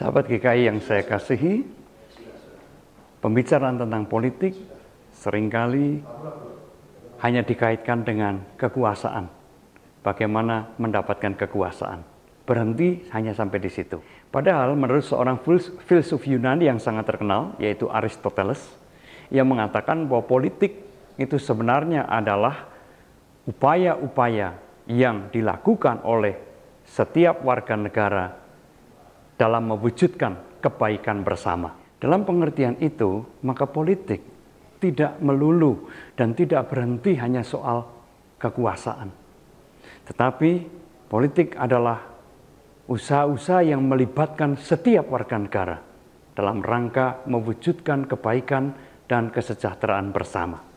Sahabat GKI yang saya kasihi, pembicaraan tentang politik seringkali hanya dikaitkan dengan kekuasaan. Bagaimana mendapatkan kekuasaan. Berhenti hanya sampai di situ. Padahal menurut seorang filsuf Yunani yang sangat terkenal, yaitu Aristoteles, yang mengatakan bahwa politik itu sebenarnya adalah upaya-upaya yang dilakukan oleh setiap warga negara dalam mewujudkan kebaikan bersama. Dalam pengertian itu, maka politik tidak melulu dan tidak berhenti hanya soal kekuasaan. Tetapi politik adalah usaha-usaha yang melibatkan setiap warga negara dalam rangka mewujudkan kebaikan dan kesejahteraan bersama.